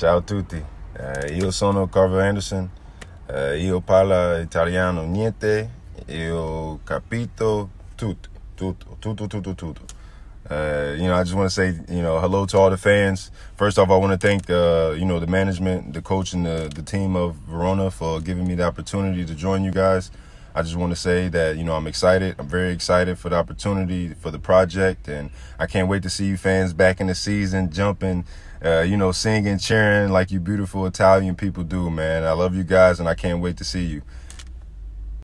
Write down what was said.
Ciao tutti. Uh, io sono Carver Anderson. Uh, io parlo italiano niente. Io capito tutto, tutto, tutto, tutto, tutto. Uh, you know, I just want to say, you know, hello to all the fans. First off, I want to thank, uh, you know, the management, the coach, and the, the team of Verona for giving me the opportunity to join you guys. I just want to say that, you know, I'm excited. I'm very excited for the opportunity, for the project. And I can't wait to see you fans back in the season, jumping, uh, you know, singing, cheering like you beautiful Italian people do, man. I love you guys and I can't wait to see you.